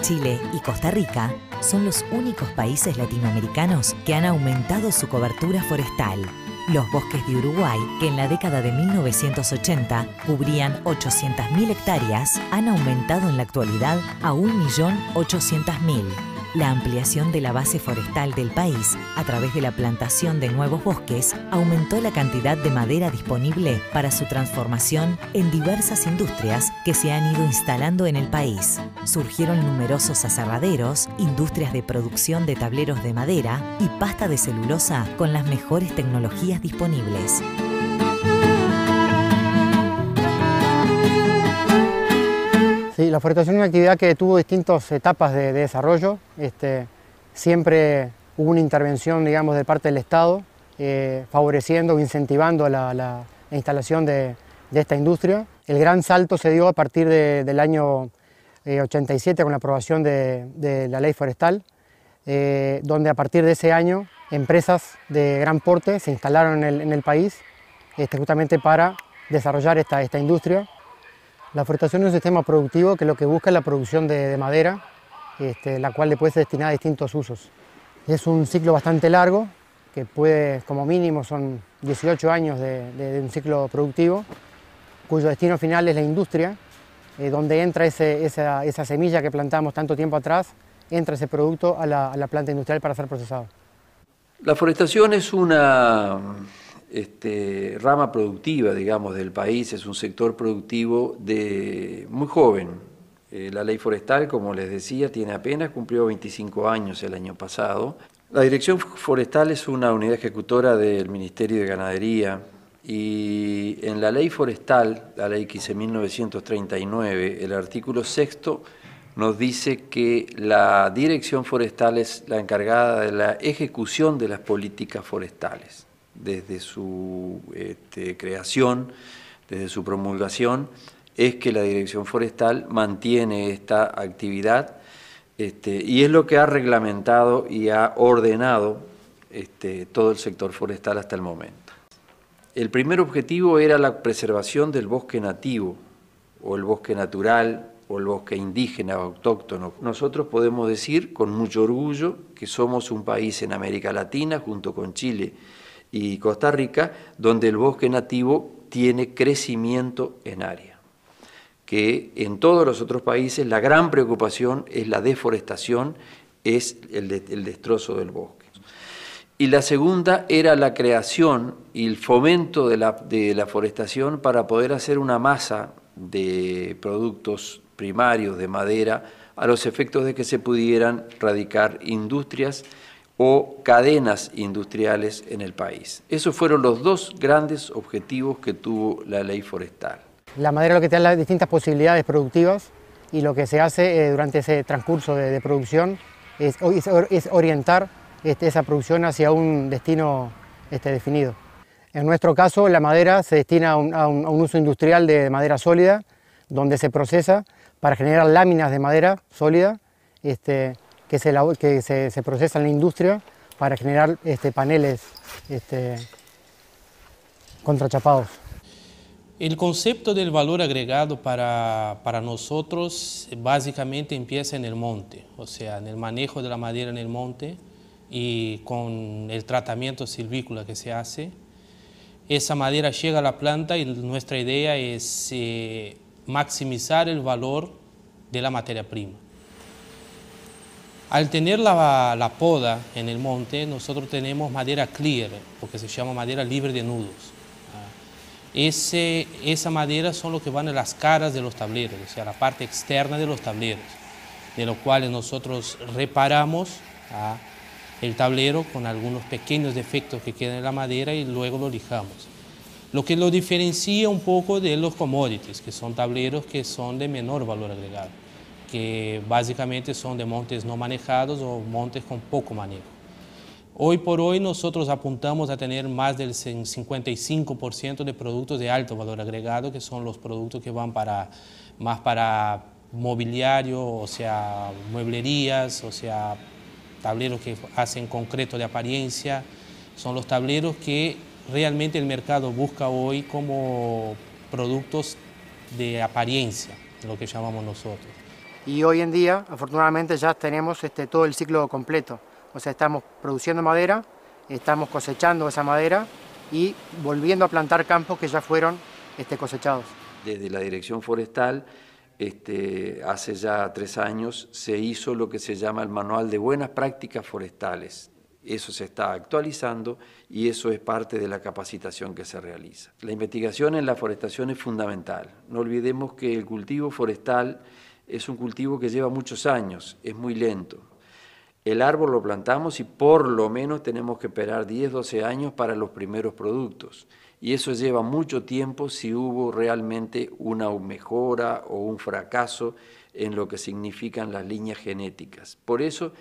Chile y Costa Rica son los únicos países latinoamericanos que han aumentado su cobertura forestal. Los bosques de Uruguay, que en la década de 1980 cubrían 800.000 hectáreas, han aumentado en la actualidad a 1.800.000. La ampliación de la base forestal del país a través de la plantación de nuevos bosques aumentó la cantidad de madera disponible para su transformación en diversas industrias que se han ido instalando en el país. Surgieron numerosos aserraderos, industrias de producción de tableros de madera y pasta de celulosa con las mejores tecnologías disponibles. Sí, la forestación es una actividad que tuvo distintas etapas de, desarrollo. Este, siempre hubo una intervención, digamos, de parte del Estado, eh, favoreciendo o incentivando la, instalación de, esta industria. El gran salto se dio a partir del año 87 eh, con la aprobación de, la ley forestal, eh, donde a partir de ese año empresas de gran porte se instalaron en el, país este, justamente para desarrollar esta industria. La forestación es un sistema productivo que lo que busca es la producción de, madera, este, la cual puede ser destinada a distintos usos. Es un ciclo bastante largo, que puede, como mínimo, son 18 años de, un ciclo productivo, cuyo destino final es la industria, eh, donde entra esa, semilla que plantamos tanto tiempo atrás, entra ese producto a la, a la planta industrial para ser procesado. La forestación es una este, rama productiva, digamos, del país, es un sector productivo de muy joven. Eh, la ley forestal, como les decía, tiene apenas cumplió 25 años el año pasado. La Dirección Forestal es una unidad ejecutora del Ministerio de Ganadería y en la ley forestal, la ley 15.939, el artículo sexto nos dice que la Dirección Forestal es la encargada de la ejecución de las políticas forestales desde su este, creación, desde su promulgación, es que la Dirección Forestal mantiene esta actividad este, y es lo que ha reglamentado y ha ordenado este, todo el sector forestal hasta el momento. El primer objetivo era la preservación del bosque nativo o el bosque natural o el bosque indígena o autóctono. Nosotros podemos decir con mucho orgullo que somos un país en América Latina junto con Chile y Costa Rica, donde el bosque nativo tiene crecimiento en área. Que en todos los otros países la gran preocupación es la deforestación, es el, destrozo del bosque. Y la segunda era la creación y el fomento de la, de la forestación para poder hacer una masa de productos primarios de madera a los efectos de que se pudieran radicar industrias o cadenas industriales en el país. Esos fueron los dos grandes objetivos que tuvo la ley forestal. La madera lo que tiene las distintas posibilidades productivas y lo que se hace eh, durante ese transcurso de, producción es, orientar este, esa producción hacia un destino este, definido. En nuestro caso, la madera se destina a un, uso industrial de madera sólida, donde se procesa para generar láminas de madera sólida. Este, que, se, que se, procesa en la industria para generar este, paneles este, contrachapados. El concepto del valor agregado para, para, nosotros básicamente empieza en el monte, o sea, en el manejo de la madera en el monte y con el tratamiento silvícola que se hace. Esa madera llega a la planta y nuestra idea es eh, maximizar el valor de la materia prima. Al tener la, poda en el monte, nosotros tenemos madera clear, porque se llama madera libre de nudos. Ah, esa madera son lo que van en las caras de los tableros, o sea, la parte externa de los tableros, de los cuales nosotros reparamos ah, el tablero con algunos pequeños defectos que quedan en la madera y luego lo lijamos. Lo que lo diferencia un poco de los commodities, que son tableros que son de menor valor agregado que básicamente son de montes no manejados o montes con poco manejo. Hoy por hoy nosotros apuntamos a tener más del 55% de productos de alto valor agregado, que son los productos que van para, más para mobiliario, o sea, mueblerías, o sea, tableros que hacen concreto de apariencia. Son los tableros que realmente el mercado busca hoy como productos de apariencia, lo que llamamos nosotros y hoy en día afortunadamente ya tenemos este, todo el ciclo completo. O sea, estamos produciendo madera, estamos cosechando esa madera y volviendo a plantar campos que ya fueron este, cosechados. Desde la Dirección Forestal, este, hace ya tres años, se hizo lo que se llama el Manual de Buenas Prácticas Forestales. Eso se está actualizando y eso es parte de la capacitación que se realiza. La investigación en la forestación es fundamental. No olvidemos que el cultivo forestal es un cultivo que lleva muchos años, es muy lento. El árbol lo plantamos y por lo menos tenemos que esperar 10, 12 años para los primeros productos. Y eso lleva mucho tiempo si hubo realmente una mejora o un fracaso en lo que significan las líneas genéticas. Por eso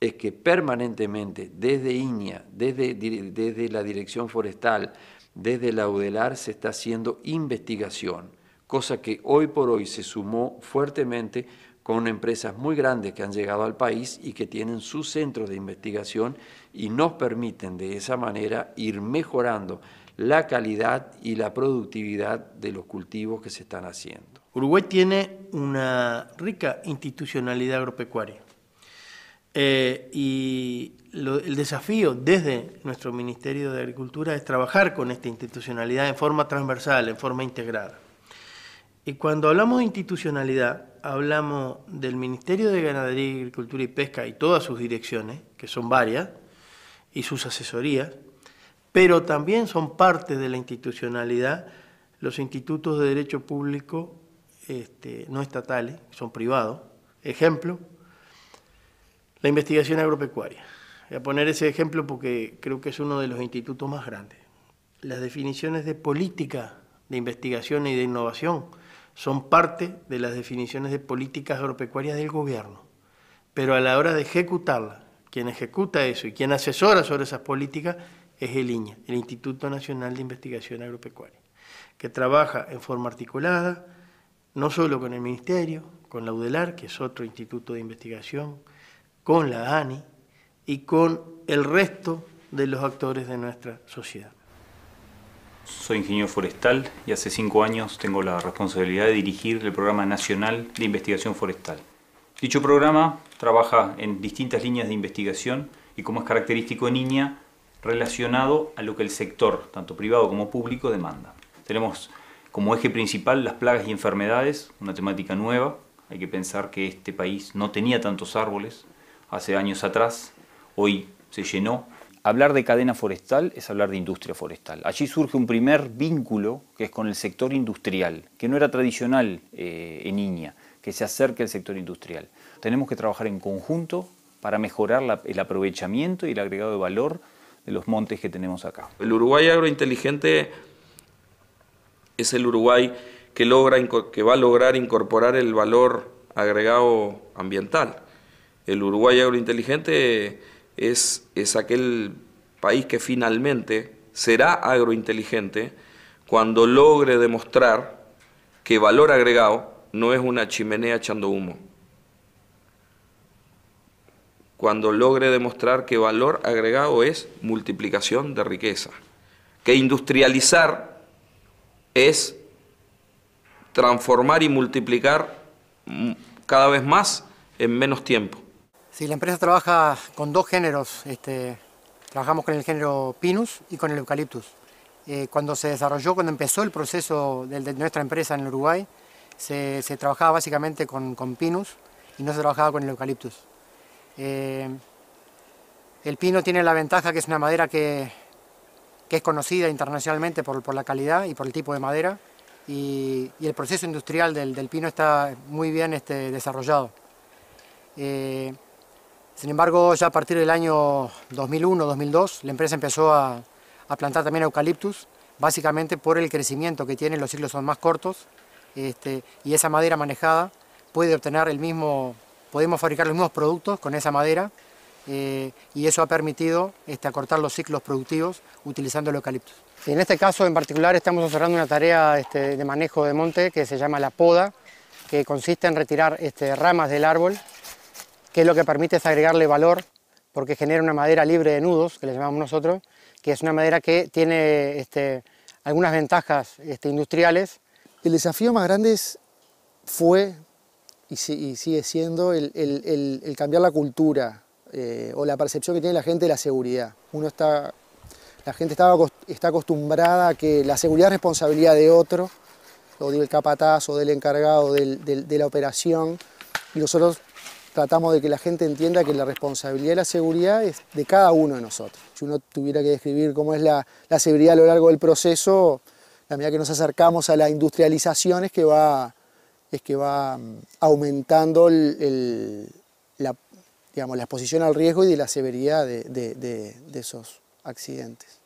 es que permanentemente, desde INIA, desde, desde la Dirección Forestal, desde la UDELAR, se está haciendo investigación cosa que hoy por hoy se sumó fuertemente con empresas muy grandes que han llegado al país y que tienen sus centros de investigación y nos permiten de esa manera ir mejorando la calidad y la productividad de los cultivos que se están haciendo. Uruguay tiene una rica institucionalidad agropecuaria eh, y el desafío desde nuestro Ministerio de Agricultura es trabajar con esta institucionalidad en forma transversal, en forma integrada. Y cuando hablamos de institucionalidad, hablamos del Ministerio de Ganadería, Agricultura y Pesca y todas sus direcciones, que son varias, y sus asesorías, pero también son parte de la institucionalidad los institutos de derecho público este, no estatales, son privados. Ejemplo, la investigación agropecuaria. Voy a poner ese ejemplo porque creo que es uno de los institutos más grandes. Las definiciones de política de investigación y de innovación son parte de las definiciones de políticas agropecuarias del gobierno, pero a la hora de ejecutarlas, quien ejecuta eso y quien asesora sobre esas políticas es el INA, el Instituto Nacional de Investigación Agropecuaria, que trabaja en forma articulada, no solo con el Ministerio, con la UDELAR, que es otro instituto de investigación, con la ANI y con el resto de los actores de nuestra sociedad soy ingeniero forestal y hace cinco años tengo la responsabilidad de dirigir el Programa Nacional de Investigación Forestal. Dicho programa trabaja en distintas líneas de investigación y como es característico en línea relacionado a lo que el sector, tanto privado como público, demanda. Tenemos como eje principal las plagas y enfermedades, una temática nueva. Hay que pensar que este país no tenía tantos árboles hace años atrás, hoy se llenó hablar de cadena forestal es hablar de industria forestal. Allí surge un primer vínculo que es con el sector industrial, que no era tradicional eh, en Iña, que se acerca al sector industrial. Tenemos que trabajar en conjunto para mejorar el aprovechamiento y el agregado de valor de los montes que tenemos acá. El Uruguay agrointeligente es el Uruguay que, que va a lograr incorporar el valor agregado ambiental. El Uruguay agrointeligente es, aquel país que finalmente será agrointeligente cuando logre demostrar que valor agregado no es una chimenea echando humo. Cuando logre demostrar que valor agregado es multiplicación de riqueza. Que industrializar es transformar y multiplicar cada vez más en menos tiempo la empresa trabaja con dos géneros. Este, trabajamos con el género Pinus y con el eucaliptus. Eh, cuando se desarrolló, cuando empezó el proceso de, nuestra empresa en Uruguay, se, trabajaba básicamente con, Pinus y no se trabajaba con el eucaliptus. Eh, el pino tiene la ventaja que es una madera que, es conocida internacionalmente por, la calidad y por el tipo de madera y, el proceso industrial del, pino está muy bien este, desarrollado. Eh, sin embargo, ya a partir del año 2001-2002, la empresa empezó a, plantar también eucaliptus, básicamente por el crecimiento que tiene, los ciclos son más cortos, este, y esa madera manejada puede obtener el mismo, podemos fabricar los mismos productos con esa madera, eh, y eso ha permitido este, acortar los ciclos productivos utilizando el eucaliptus. En este caso en particular estamos cerrando una tarea este, de manejo de monte que se llama la poda, que consiste en retirar ramas del árbol que lo que permite es agregarle valor porque genera una madera libre de nudos, que le llamamos nosotros, que es una madera que tiene este, algunas ventajas este, industriales. El desafío más grande fue y, sigue siendo el, cambiar la cultura eh, o la percepción que tiene la gente de la seguridad. Uno está, la gente está, está acostumbrada a que la seguridad es responsabilidad de otro, o del capataz, o del encargado de la operación, y nosotros tratamos de que la gente entienda que la responsabilidad de la seguridad es de cada uno de nosotros. Si uno tuviera que describir cómo es la, la seguridad a lo largo del proceso, la medida que nos acercamos a la industrialización es que va, es que va mm, aumentando la, exposición al riesgo y de la severidad de esos accidentes.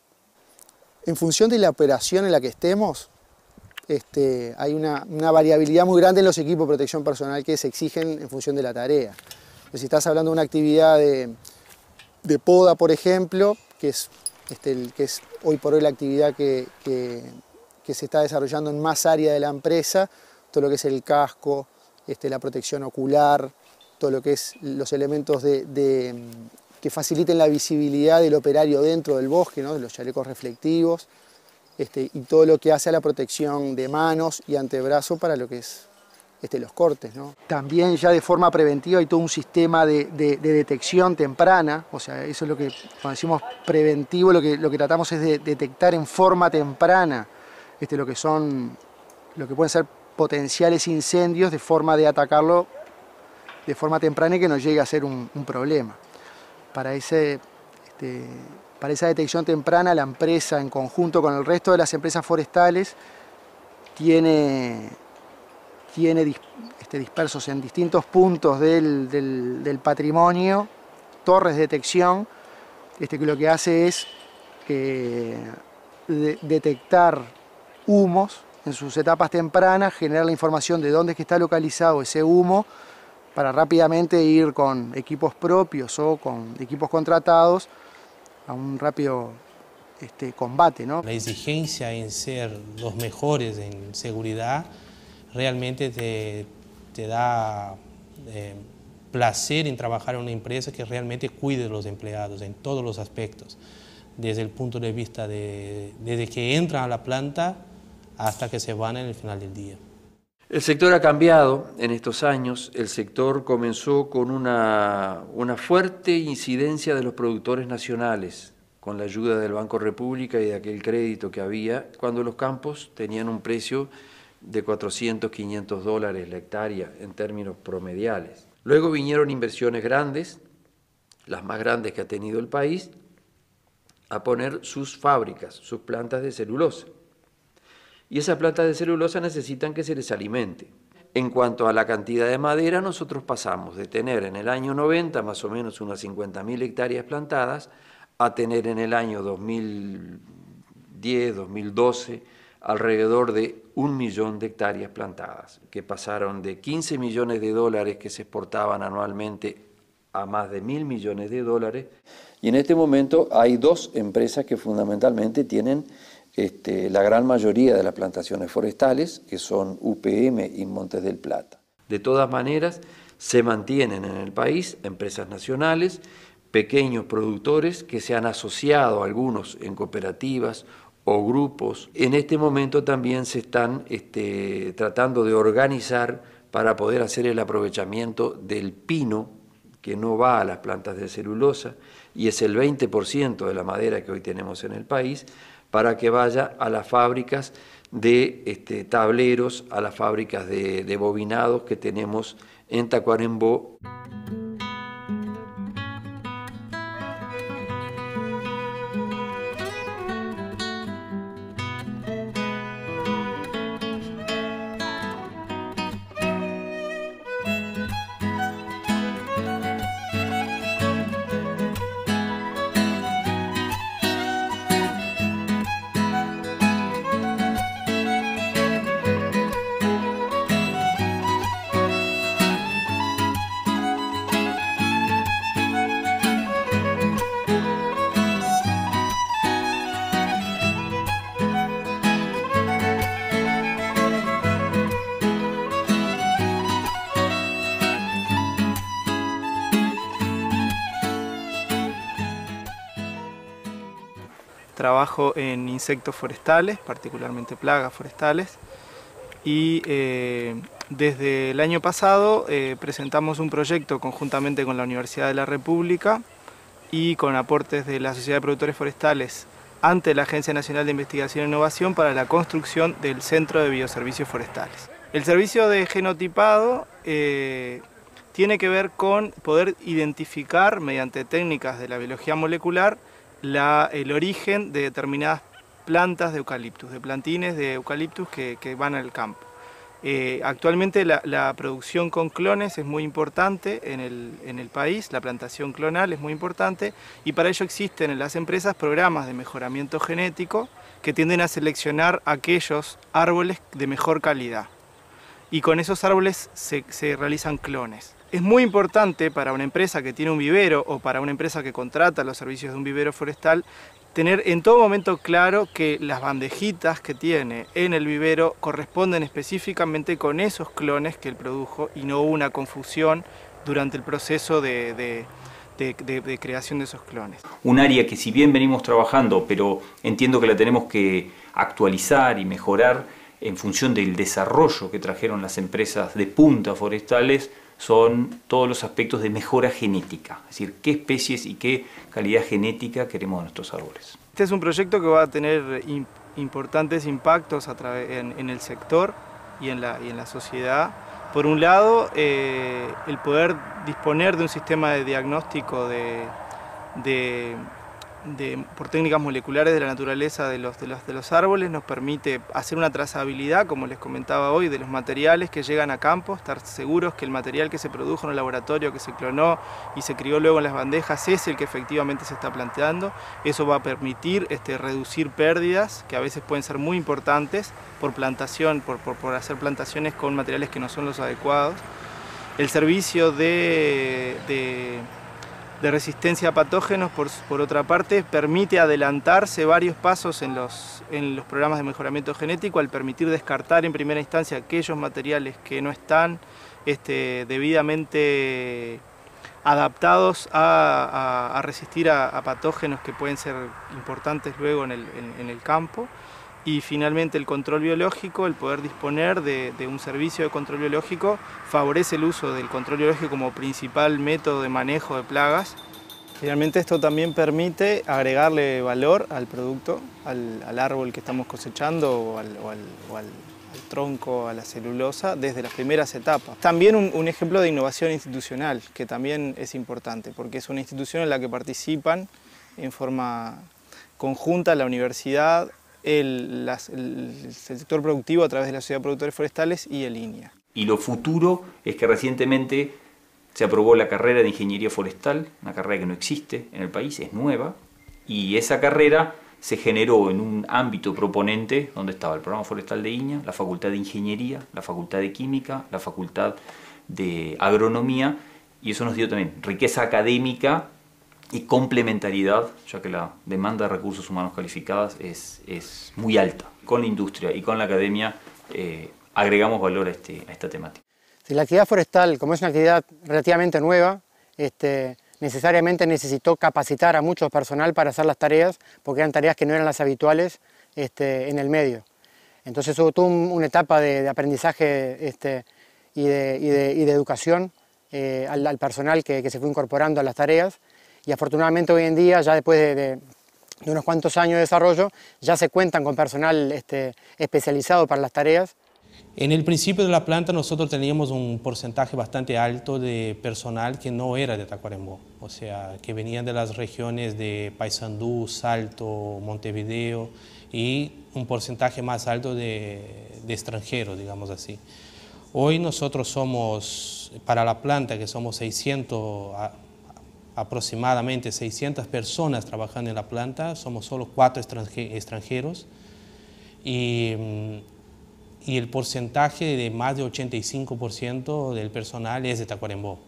En función de la operación en la que estemos, este, hay una, variabilidad muy grande en los equipos de protección personal que se exigen en función de la tarea. si estás hablando de una actividad de, poda, por ejemplo, este, que es, hoy por hoy la actividad que, se está desarrollando en más área de la empresa, todo lo que es el casco, este, la protección ocular, todo lo que es los elementos que faciliten la visibilidad del operario dentro del bosque, los chalecos reflectivos. Este, y todo lo que hace a la protección de manos y antebrazo para lo que es este, los cortes. También ya de forma preventiva hay todo un sistema de, detección temprana, o sea, eso es lo que cuando decimos preventivo, lo que, lo que tratamos es de detectar en forma temprana este, lo que son, lo que pueden ser potenciales incendios de forma de atacarlo de forma temprana y que no llegue a ser un, problema. Para ese, este, para esa detección temprana, la empresa, en conjunto con el resto de las empresas forestales, tiene, tiene este, dispersos en distintos puntos del, patrimonio torres de detección, este, que lo que hace es eh, detectar humos en sus etapas tempranas, generar la información de dónde está localizado ese humo, para rápidamente ir con equipos propios o con equipos contratados a un rápido este, combate. ¿no? La exigencia en ser los mejores en seguridad realmente te, da eh, placer en trabajar en una empresa que realmente cuide a los empleados en todos los aspectos, desde el punto de vista de desde que entran a la planta hasta que se van en el final del día. El sector ha cambiado en estos años. El sector comenzó con una, fuerte incidencia de los productores nacionales, con la ayuda del Banco República y de aquel crédito que había, cuando los campos tenían un precio de 400, 500 dólares la hectárea en términos promediales. Luego vinieron inversiones grandes, las más grandes que ha tenido el país, a poner sus fábricas, sus plantas de celulosa y esas plantas de celulosa necesitan que se les alimente. En cuanto a la cantidad de madera, nosotros pasamos de tener en el año 90 más o menos unas 50.000 hectáreas plantadas a tener en el año 2010, 2012 alrededor de un millón de hectáreas plantadas, que pasaron de 15 millones de dólares que se exportaban anualmente a más de mil millones de dólares. Y en este momento hay dos empresas que fundamentalmente tienen este, la gran mayoría de las plantaciones forestales, que son UPM y Montes del Plata. De todas maneras, se mantienen en el país empresas nacionales, pequeños productores que se han asociado algunos en cooperativas o grupos. En este momento también se están este, tratando de organizar para poder hacer el aprovechamiento del pino que no va a las plantas de celulosa y es el 20% de la madera que hoy tenemos en el país, para que vaya a las fábricas de este, tableros, a las fábricas de, de bobinados que tenemos en Tacuarembó. trabajo en insectos forestales, particularmente plagas forestales, y eh, desde el año pasado eh, presentamos un proyecto conjuntamente con la Universidad de la República y con aportes de la Sociedad de Productores Forestales ante la Agencia Nacional de Investigación e Innovación para la construcción del Centro de Bioservicios Forestales. El servicio de genotipado eh, tiene que ver con poder identificar mediante técnicas de la biología molecular el origen de determinadas plantas de eucaliptus, de plantines de eucaliptus que, van al campo. Eh, actualmente la, producción con clones es muy importante en el, país, la plantación clonal es muy importante y para ello existen en las empresas programas de mejoramiento genético que tienden a seleccionar aquellos árboles de mejor calidad. Y con esos árboles se realizan clones. Es muy importante para una empresa que tiene un vivero o para una empresa que contrata los servicios de un vivero forestal tener en todo momento claro que las bandejitas que tiene en el vivero corresponden específicamente con esos clones que él produjo y no una confusión durante el proceso de, de, creación de esos clones. Un área que si bien venimos trabajando, pero entiendo que la tenemos que actualizar y mejorar en función del desarrollo que trajeron las empresas de punta forestales, son todos los aspectos de mejora genética, es decir, qué especies y qué calidad genética queremos de nuestros árboles. Este es un proyecto que va a tener importantes impactos en, el sector y en la, sociedad. Por un lado, eh, el poder disponer de un sistema de diagnóstico de por técnicas moleculares de la naturaleza de los, de, los, de los árboles nos permite hacer una trazabilidad, como les comentaba hoy, de los materiales que llegan a campo, estar seguros que el material que se produjo en el laboratorio, que se clonó y se crió luego en las bandejas, es el que efectivamente se está planteando. Eso va a permitir este, reducir pérdidas, que a veces pueden ser muy importantes, por plantación, por, hacer plantaciones con materiales que no son los adecuados. El servicio de de resistencia a patógenos, por, otra parte, permite adelantarse varios pasos en los, programas de mejoramiento genético al permitir descartar en primera instancia aquellos materiales que no están este, debidamente adaptados a, resistir a, patógenos que pueden ser importantes luego en el campo y finalmente el control biológico, el poder disponer de, un servicio de control biológico, favorece el uso del control biológico como principal método de manejo de plagas. Finalmente esto también permite agregarle valor al producto, al, árbol que estamos cosechando o al, tronco, a la celulosa, desde las primeras etapas. También un, un, ejemplo de innovación institucional, que también es importante, porque es una institución en la que participan en forma conjunta la universidad, el, sector productivo a través de la Sociedad de Productores Forestales y el INEA. Y lo futuro es que recientemente se aprobó la carrera de Ingeniería Forestal, una carrera que no existe en el país, es nueva, y esa carrera se generó en un ámbito proponente donde estaba el programa forestal de Iña, la Facultad de Ingeniería, la Facultad de Química, la Facultad de Agronomía, y eso nos dio también riqueza académica y complementariedad, ya que la demanda de recursos humanos calificados es, es muy alta. Con la industria y con la academia eh, agregamos valor a, este, a esta temática. la actividad forestal, como es una actividad relativamente nueva, este, necesariamente necesitó capacitar a mucho personal para hacer las tareas, porque eran tareas que no eran las habituales este, en el medio. Entonces hubo una etapa de, aprendizaje este, y, de, educación eh, al, personal que se fue incorporando a las tareas y afortunadamente hoy en día, ya después de, unos cuantos años de desarrollo, ya se cuentan con personal este, especializado para las tareas. En el principio de la planta nosotros teníamos un porcentaje bastante alto de personal que no era de Tacuarembó, o sea, que venían de las regiones de Paysandú, Salto, Montevideo y un porcentaje más alto de, de extranjeros, digamos así. Hoy nosotros somos, para la planta, que somos 600 aproximadamente 600 personas trabajando en la planta, somos solo cuatro extranjeros y, mm, y el porcentaje de más de 85% del personal es de Tacuarembó,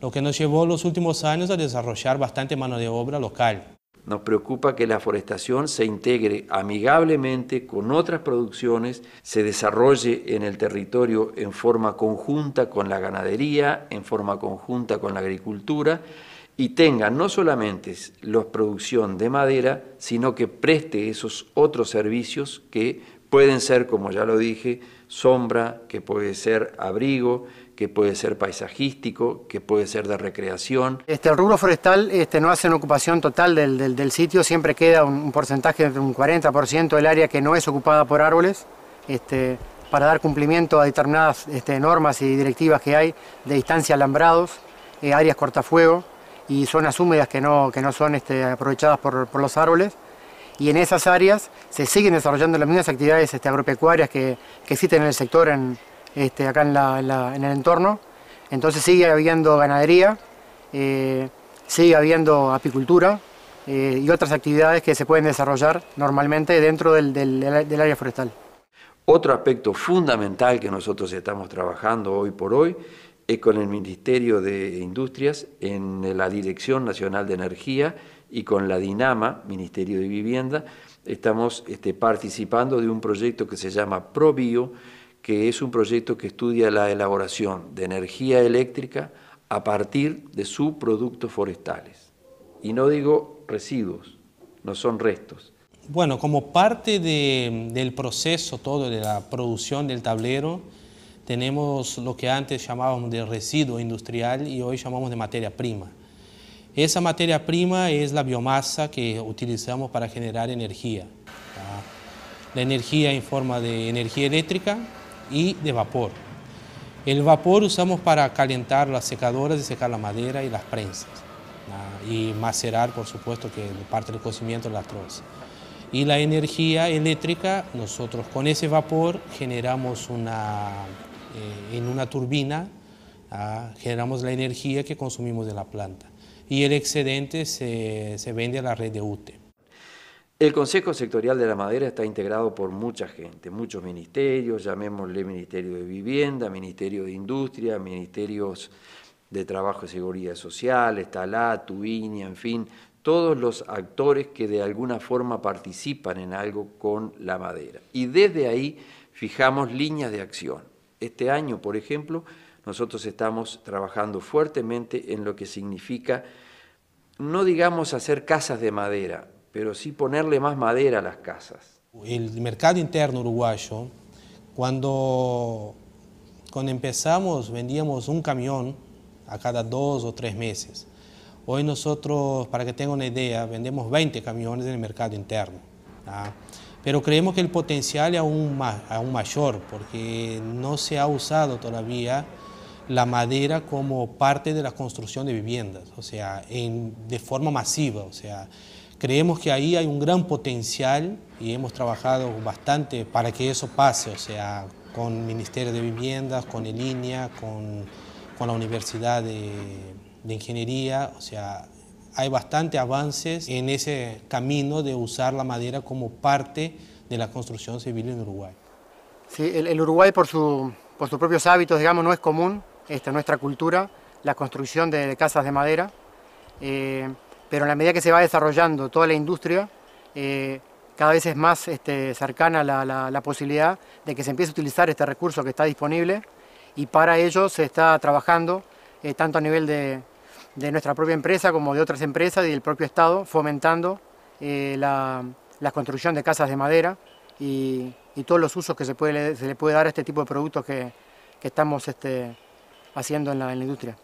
lo que nos llevó los últimos años a desarrollar bastante mano de obra local. Nos preocupa que la forestación se integre amigablemente con otras producciones, se desarrolle en el territorio en forma conjunta con la ganadería, en forma conjunta con la agricultura y tenga no solamente la producción de madera, sino que preste esos otros servicios que pueden ser, como ya lo dije, sombra, que puede ser abrigo, que puede ser paisajístico, que puede ser de recreación. Este, el rubro forestal este, no una ocupación total del, sitio, siempre queda un, porcentaje de un 40% del área que no es ocupada por árboles. Este, para dar cumplimiento a determinadas este, normas y directivas que hay de distancia alambrados, eh, áreas cortafuego y zonas húmedas que no, que no son este, aprovechadas por, los árboles. Y en esas áreas se siguen desarrollando las mismas actividades este, agropecuarias que, existen en el sector, en, este, acá en, el entorno. Entonces sigue habiendo ganadería, eh, sigue habiendo apicultura eh, y otras actividades que se pueden desarrollar normalmente dentro del área forestal. Otro aspecto fundamental que nosotros estamos trabajando hoy por hoy con el Ministerio de Industrias en la Dirección Nacional de Energía y con la DINAMA, Ministerio de Vivienda, estamos este, participando de un proyecto que se llama ProBio, que es un proyecto que estudia la elaboración de energía eléctrica a partir de subproductos forestales. Y no digo residuos, no son restos. Bueno, como parte del proceso todo de la producción del tablero, tenemos lo que antes llamábamos de residuo industrial y hoy llamamos de materia prima. Esa materia prima es la biomasa que utilizamos para generar energía. La energía en forma de energía eléctrica y de vapor. El vapor usamos para calentar las secadoras y secar la madera y las prensas. Y macerar, por supuesto, que parte del cocimiento de las troza y la energía eléctrica, nosotros con ese vapor generamos una eh, en una turbina, ah, generamos la energía que consumimos de la planta y el excedente se, se vende a la red de UTE. El Consejo Sectorial de la Madera está integrado por mucha gente, muchos ministerios, llamémosle Ministerio de Vivienda, Ministerio de Industria, Ministerios de Trabajo y Seguridad Social, Estalá, Tuinia, en fin, todos los actores que de alguna forma participan en algo con la madera. Y desde ahí fijamos líneas de acción. Este año, por ejemplo, nosotros estamos trabajando fuertemente en lo que significa, no digamos hacer casas de madera, pero sí ponerle más madera a las casas. El mercado interno uruguayo, cuando, cuando empezamos vendíamos un camión a cada dos o tres meses. Hoy nosotros, para que tengan una idea, vendemos 20 camiones en el mercado interno pero creemos que el potencial es aún, más, aún mayor porque no se ha usado todavía la madera como parte de la construcción de viviendas, o sea, en, de forma masiva, o sea, creemos que ahí hay un gran potencial y hemos trabajado bastante para que eso pase, o sea, con el Ministerio de Viviendas, con el INEA, con, la Universidad de, de Ingeniería, o sea, hay bastante avances en ese camino de usar la madera como parte de la construcción civil en Uruguay. Sí, el, Uruguay por, por, sus propios hábitos, digamos, no es común, esta nuestra cultura, la construcción de, casas de madera, eh, pero en la medida que se va desarrollando toda la industria, eh, cada vez es más este, cercana la, posibilidad de que se empiece a utilizar este recurso que está disponible y para ello se está trabajando eh, tanto a nivel de, de nuestra propia empresa como de otras empresas y del propio Estado, fomentando eh, la, construcción de casas de madera y, todos los usos que se, puede, le puede dar a este tipo de productos que, estamos este, haciendo en la, en la industria.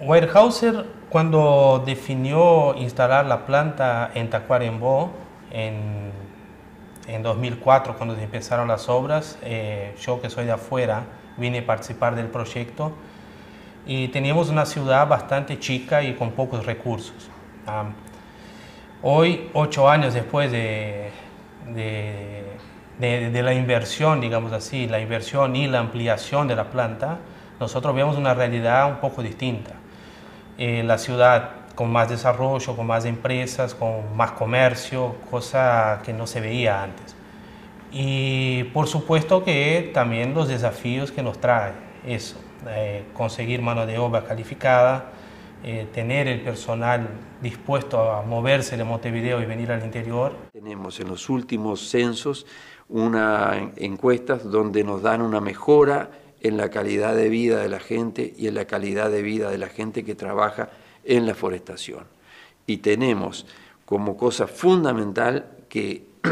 Weyerhauser cuando definió instalar la planta en Tacuarembó, en, en 2004, cuando se empezaron las obras, eh, yo que soy de afuera, vine a participar del proyecto y teníamos una ciudad bastante chica y con pocos recursos. hoy, ocho años después de, de, la inversión, digamos así, la inversión y la ampliación de la planta, nosotros vemos una realidad un poco distinta. Eh, la ciudad con más desarrollo, con más empresas, con más comercio, cosa que no se veía antes. Y por supuesto que también los desafíos que nos trae eso. Eh, conseguir mano de obra calificada, eh, tener el personal dispuesto a moverse de Montevideo y venir al interior. Tenemos en los últimos censos una encuestas donde nos dan una mejora en la calidad de vida de la gente y en la calidad de vida de la gente que trabaja en la forestación. Y tenemos como cosa fundamental que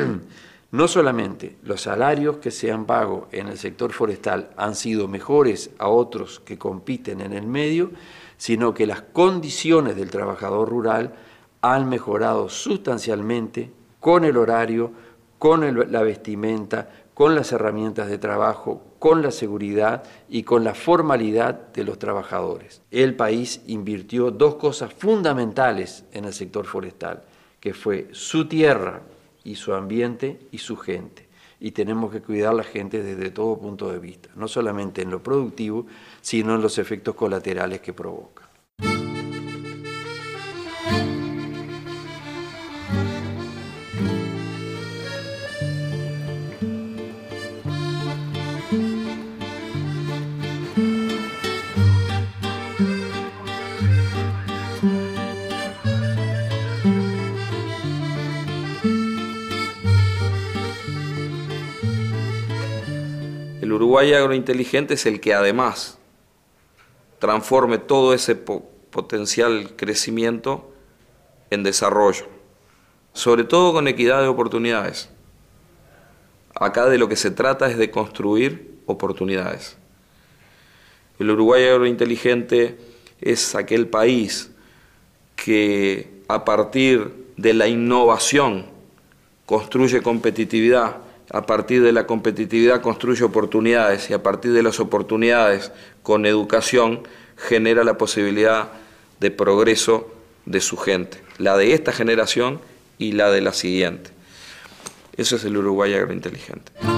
No solamente los salarios que se han pago en el sector forestal han sido mejores a otros que compiten en el medio, sino que las condiciones del trabajador rural han mejorado sustancialmente con el horario, con la vestimenta, con las herramientas de trabajo, con la seguridad y con la formalidad de los trabajadores. El país invirtió dos cosas fundamentales en el sector forestal, que fue su tierra, y su ambiente y su gente. Y tenemos que cuidar a la gente desde todo punto de vista, no solamente en lo productivo, sino en los efectos colaterales que provoca. El Uruguay agrointeligente es el que además transforme todo ese potencial crecimiento en desarrollo, sobre todo con equidad de oportunidades. Acá de lo que se trata es de construir oportunidades. El Uruguay agrointeligente es aquel país que a partir de la innovación construye competitividad, a partir de la competitividad construye oportunidades y a partir de las oportunidades con educación genera la posibilidad de progreso de su gente, la de esta generación y la de la siguiente. Eso es el Uruguay agrointeligente.